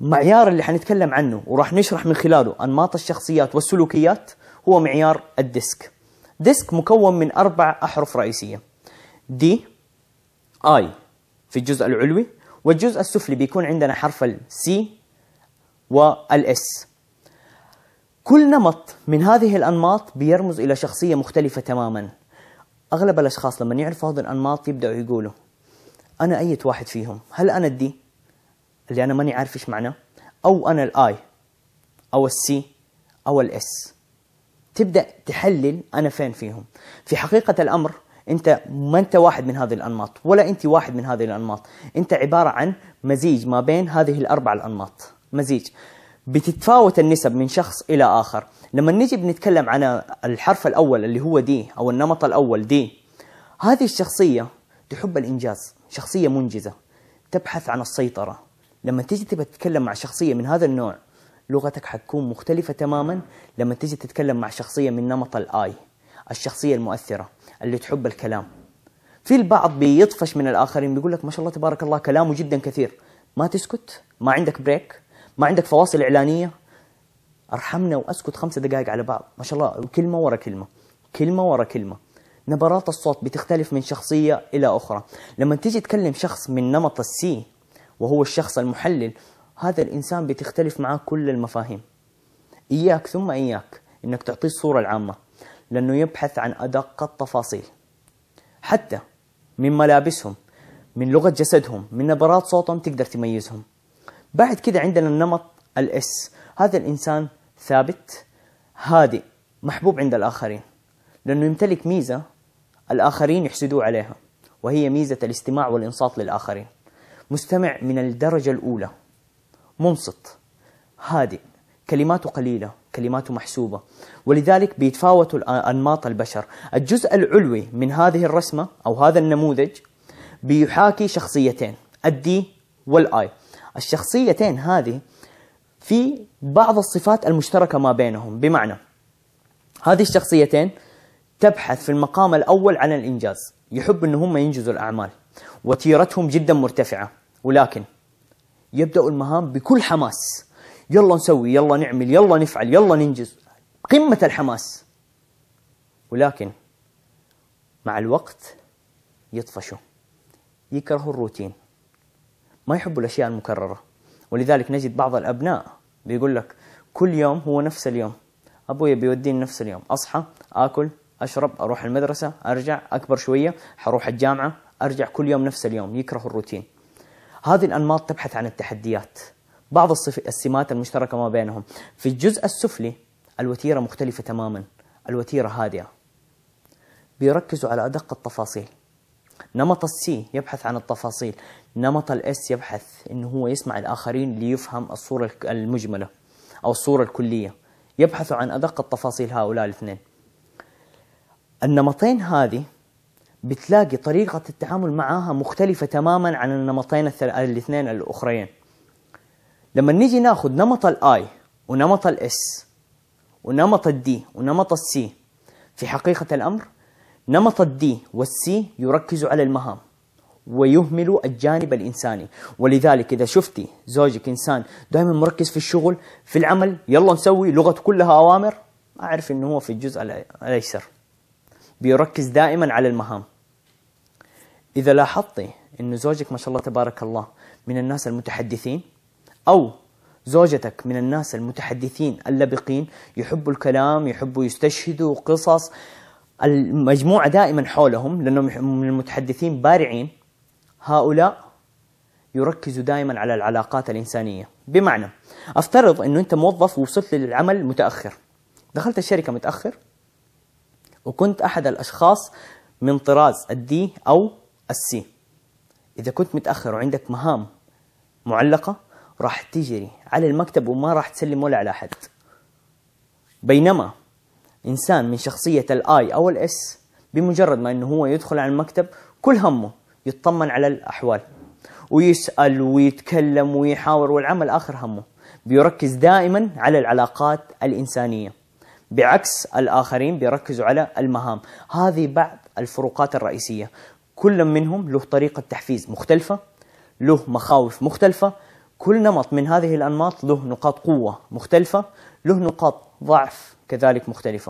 معيار اللي حنتكلم عنه وراح نشرح من خلاله أنماط الشخصيات والسلوكيات هو معيار الديسك ديسك مكون من أربع أحرف رئيسية دي آي في الجزء العلوي والجزء السفلي بيكون عندنا حرف السي والاس كل نمط من هذه الأنماط بيرمز إلى شخصية مختلفة تماما أغلب الأشخاص لما يعرفوا هذه الأنماط يبدأوا يقولوا أنا أية واحد فيهم هل أنا الدي؟ اللي انا ماني عارف ايش معناه او انا الاي او السي او الاس تبدا تحلل انا فين فيهم في حقيقه الامر انت ما انت واحد من هذه الانماط ولا انت واحد من هذه الانماط انت عباره عن مزيج ما بين هذه الاربع الانماط مزيج بتتفاوت النسب من شخص الى اخر لما نجي بنتكلم عن الحرف الاول اللي هو دي او النمط الاول دي هذه الشخصيه تحب الانجاز شخصيه منجزه تبحث عن السيطره لما تيجي تبى تتكلم مع شخصيه من هذا النوع لغتك حتكون مختلفه تماما لما تيجي تتكلم مع شخصيه من نمط الاي الشخصيه المؤثره اللي تحب الكلام في البعض بيطفش من الاخرين بيقول لك ما شاء الله تبارك الله كلامه جدا كثير ما تسكت ما عندك بريك ما عندك فواصل اعلانيه ارحمنا واسكت خمسة دقائق على بعض ما شاء الله كلمه ورا كلمه كلمه ورا كلمه نبرات الصوت بتختلف من شخصيه الى اخرى لما تيجي تكلم شخص من نمط السي وهو الشخص المحلل هذا الإنسان بتختلف معاه كل المفاهيم إياك ثم إياك إنك تعطيه الصورة العامة لأنه يبحث عن أدق التفاصيل حتى من ملابسهم من لغة جسدهم من نبرات صوتهم تقدر تميزهم بعد كده عندنا النمط الاس هذا الإنسان ثابت هادئ محبوب عند الآخرين لأنه يمتلك ميزة الآخرين يحسدوه عليها وهي ميزة الاستماع والإنصات للآخرين مستمع من الدرجة الأولى منصت هادئ كلماته قليلة كلماته محسوبة ولذلك بيتفاوتوا أنماط البشر الجزء العلوي من هذه الرسمة أو هذا النموذج بيحاكي شخصيتين الدي والاي الشخصيتين هذه في بعض الصفات المشتركة ما بينهم بمعنى هذه الشخصيتين تبحث في المقام الأول عن الإنجاز يحب أن هم ينجزوا الأعمال وتيرتهم جدا مرتفعة ولكن يبدأ المهام بكل حماس يلا نسوي يلا نعمل يلا نفعل يلا ننجز قمة الحماس ولكن مع الوقت يطفشوا يكرهوا الروتين ما يحبوا الأشياء المكررة ولذلك نجد بعض الأبناء بيقول لك كل يوم هو نفس اليوم أبوي بيوديني نفس اليوم أصحى أكل أشرب أروح المدرسة أرجع أكبر شوية حروح الجامعة ارجع كل يوم نفس اليوم يكره الروتين هذه الانماط تبحث عن التحديات بعض السمات المشتركه ما بينهم في الجزء السفلي الوتيره مختلفه تماما الوتيره هادئه بيركزوا على ادق التفاصيل نمط السي يبحث عن التفاصيل نمط الاس يبحث انه هو يسمع الاخرين ليفهم الصوره المجمله او الصوره الكليه يبحثوا عن ادق التفاصيل هؤلاء الاثنين النمطين هذه بتلاقي طريقة التعامل معاها مختلفة تماما عن النمطين الاثنين الأخرين لما نيجي ناخذ نمط الاي ونمط الاس ونمط الدي ونمط السي في حقيقة الأمر نمط الدي والسي يركز على المهام ويهمل الجانب الإنساني ولذلك إذا شفتي زوجك إنسان دائما مركز في الشغل في العمل يلا نسوي لغة كلها أوامر أعرف أنه هو في الجزء الأيسر بيركز دائما على المهام إذا لاحظتي أن زوجك ما شاء الله تبارك الله من الناس المتحدثين أو زوجتك من الناس المتحدثين اللبقين يحبوا الكلام يحبوا يستشهدوا قصص المجموعة دائما حولهم لأنهم من المتحدثين بارعين هؤلاء يركزوا دائما على العلاقات الإنسانية بمعنى أفترض أنه أنت موظف ووصلت للعمل متأخر دخلت الشركة متأخر وكنت أحد الأشخاص من طراز الدي أو السي إذا كنت متأخر وعندك مهام معلقة راح تجري على المكتب وما راح تسلم ولا على أحد بينما إنسان من شخصية الآي أو الإس بمجرد ما أنه هو يدخل على المكتب كل همه يطمن على الأحوال ويسأل ويتكلم ويحاور والعمل آخر همه بيركز دائما على العلاقات الإنسانية بعكس الآخرين بيركزوا على المهام هذه بعض الفروقات الرئيسية كل منهم له طريقة تحفيز مختلفة له مخاوف مختلفة كل نمط من هذه الأنماط له نقاط قوة مختلفة له نقاط ضعف كذلك مختلفة